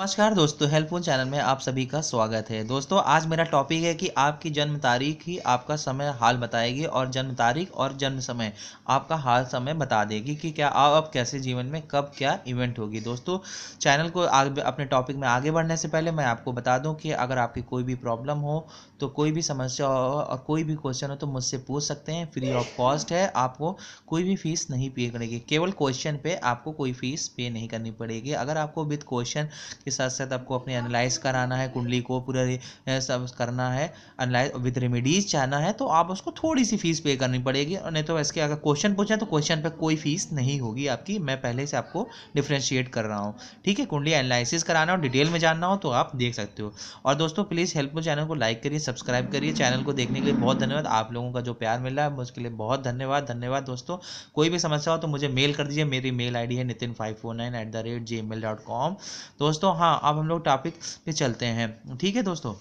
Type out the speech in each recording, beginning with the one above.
नमस्कार दोस्तों helpful channel में आप सभी का स्वागत है दोस्तों आज मेरा टॉपिक है कि आपकी जन्म तारीख ही आपका समय हाल बताएगी और जन्म तारीख और जन्म समय आपका हाल समय बता देगी कि क्या आप कैसे जीवन में कब क्या इवेंट होगी दोस्तों चैनल को आगे अपने टॉपिक में आगे बढ़ने से पहले मैं आपको बता दूँ कि अगर आपकी कोई भी प्रॉब्लम हो तो कोई भी समस्या हो और कोई भी क्वेश्चन हो तो मुझसे पूछ सकते हैं फ्री ऑफ कॉस्ट है आपको कोई भी फीस नहीं पे करेगी केवल क्वेश्चन पर आपको कोई फीस पे नहीं करनी पड़ेगी अगर आपको विद क्वेश्चन उसके साथ साथ आपको अपने एनालाइज कराना है कुंडली को पूरा सब करना है एनालाइज विद रेमेडीज चाहना है तो आप उसको थोड़ी सी फीस पे करनी पड़ेगी और नहीं तो इसके अगर क्वेश्चन पूछें तो क्वेश्चन पर कोई फीस नहीं होगी आपकी मैं पहले से आपको डिफ्रेंशिएट कर रहा हूँ ठीक है कुंडली एनालिसिस कराना हो डिटेल में जानना हो तो आप देख सकते हो और दोस्तों प्लीज़ हेल्पफुल चैनल को लाइक करिए सब्सक्राइब करिए चैनल को देखने के लिए बहुत धन्यवाद आप लोगों का जो प्यार मिला है उसके लिए बहुत धन्यवाद धन्यवाद दोस्तों कोई भी समस्या हो तो मुझे मेल कर दीजिए मेरी मेल आई है Nitin five four nine eight the rate ji mail dot com दोस्तों हाँ अब हम लोग टॉपिक पे चलते हैं ठीक है दोस्तों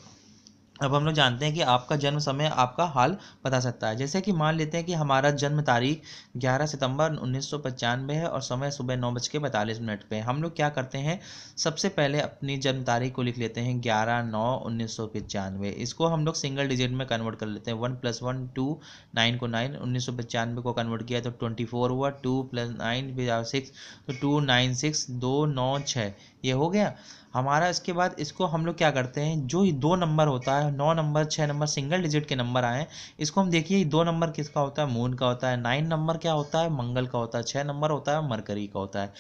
अब हम लोग जानते हैं कि आपका जन्म समय आपका हाल बता सकता है जैसे कि मान लेते हैं कि हमारा जन्म तारीख 11 सितंबर उन्नीस है और समय सुबह नौ बज के मिनट पर हम लोग क्या करते हैं सबसे पहले अपनी जन्म तारीख को लिख लेते हैं ग्यारह नौ उन्नीस इसको हम लोग सिंगल डिजिट में कन्वर्ट कर लेते हैं one plus one two nine को नाइन उन्नीस को कन्वर्ट किया तो ट्वेंटी फोर हुआ टू प्लस नाइन सिक्स तो टू नाइन सिक्स दो नौ छः ये हो गया हमारा इसके बाद इसको हम लोग क्या करते हैं जो दो नंबर होता है नौ नंबर छः नंबर सिंगल डिजिट के नंबर आए इसको हम देखिए दो नंबर किसका होता है मून का होता है नाइन नंबर क्या होता है मंगल का होता है छः नंबर होता है मरकरी का होता है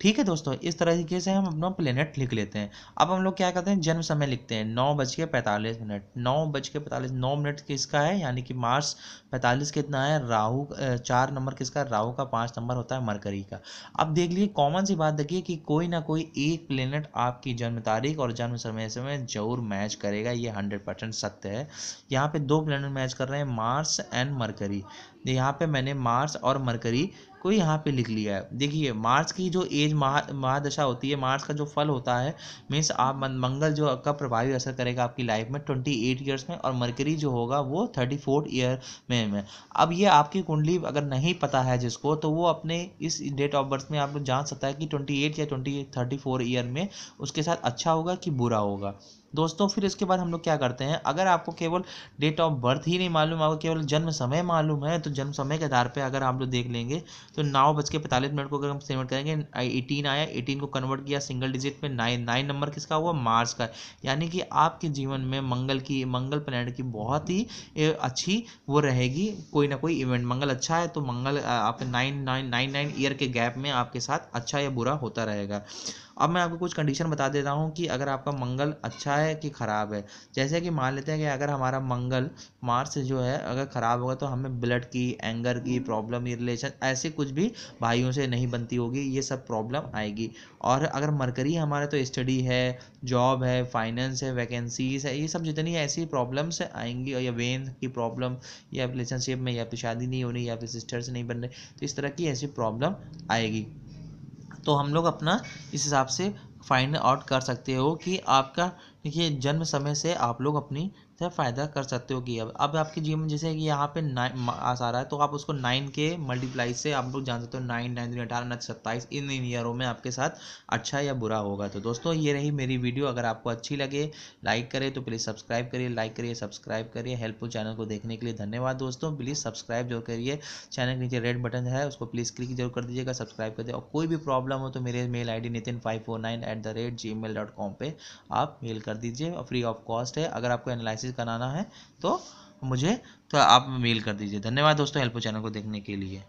ठीक है दोस्तों इस तरीके से हम अपना प्लेनेट लिख लेते हैं अब हम लोग क्या करते हैं जन्म समय लिखते हैं नौ बज के पैंतालीस मिनट नौ बज के पैंतालीस नौ मिनट किसका है यानी कि मार्स पैंतालीस कितना है राहु चार नंबर किसका राहु का पाँच नंबर होता है मरकरी का अब देख लीजिए कॉमन सी बात देखिए कि कोई ना कोई एक प्लेनेट आपकी जन्म तारीख और जन्म समय समय जरूर मैच करेगा ये हंड्रेड पैटर्न सत्य है यहाँ पे दो प्लैनेट मैच कर रहे हैं मार्स एंड मरकरी यहाँ पे मैंने मार्स और मरकरी को यहाँ पे लिख लिया है देखिए मार्स की जो एज महा महादशा होती है मार्स का जो फल होता है मीन्स आप मंगल जो का प्रभावी असर करेगा आपकी लाइफ में ट्वेंटी एट ईयर्स में और मरकरी जो होगा वो थर्टी फोर्थ ईयर में, में अब ये आपकी कुंडली अगर नहीं पता है जिसको तो वो अपने इस डेट ऑफ बर्थ में आप जान सकता है कि ट्वेंटी या ट्वेंटी ईयर में उसके साथ अच्छा होगा कि बुरा होगा दोस्तों फिर इसके बाद हम लोग क्या करते हैं अगर आपको केवल डेट ऑफ बर्थ ही नहीं मालूम आपको केवल जन्म समय मालूम है तो जन्म समय के आधार पर अगर आप लोग देख लेंगे तो नौ बज के पैंतालीस मिनट को अगर हम कन्वर्ट करेंगे एटीन आया एटीन को कन्वर्ट किया सिंगल डिजिट में नाइन नाइन नंबर किसका हुआ मार्च का यानी कि आपके जीवन में मंगल की मंगल प्लैनेट की बहुत ही अच्छी वो रहेगी कोई ना कोई इवेंट मंगल अच्छा है तो मंगल आप nine nine nine nine year के गैप में आपके साथ अच्छा या बुरा होता रहेगा अब मैं आपको कुछ कंडीशन बता देता हूँ कि अगर आपका मंगल अच्छा है कि ख़राब है जैसे कि मान लेते हैं कि अगर हमारा मंगल मार्स जो है अगर ख़राब होगा तो हमें ब्लड की एंगर की प्रॉब्लम हम्म। ये रिलेशन ऐसे कुछ भी भाइयों से नहीं बनती होगी ये सब प्रॉब्लम आएगी और अगर मरकरी हमारे तो स्टडी है जॉब है फाइनेंस है वैकेंसीज है ये सब जितनी ऐसी प्रॉब्लम्स आएंगी और या वेन की प्रॉब्लम या रिलेशनशिप में या फिर शादी नहीं होनी या फिर सिस्टर्स नहीं बन रहे तो इस तरह की ऐसी प्रॉब्लम आएगी तो हम लोग अपना इस हिसाब से फाइंड आउट कर सकते हो कि आपका देखिए जन्म समय से आप लोग अपनी से फ़ायदा कर सकते हो कि अब अब आपके जीवन में जैसे कि यहाँ पे नाइन आस आ रहा है तो आप उसको नाइन के मल्टीप्लाई से आप लोग जान सकते हो नाइन नाइन थ्री अठारह नाइन सत्ताईस इन इन ईयरों में आपके साथ अच्छा या बुरा होगा तो दोस्तों ये रही मेरी वीडियो अगर आपको अच्छी लगे लाइक करें तो प्लीज़ सब्सक्राइब करिए लाइक करिए सब्सक्राइब करिए हेल्पफुल चैनल को देखने के लिए धन्यवाद दोस्तों प्लीज़ सब्सक्राइब जरूर करिए चैनल के नीचे रेड बटन है उसको प्लीज़ क्लिक जरूर कर दीजिएगा सब्सक्राइब कर दीजिए और कोई भी प्रॉब्लम हो तो मेरे mail I D Nitin five four nine eight the rate ji mail dot com पर आप मेल कर दीजिए फ्री ऑफ कॉस्ट है अगर आपको एनालिसिस कराना है तो मुझे तो आप मेल कर दीजिए धन्यवाद दोस्तों हेल्पो चैनल को देखने के लिए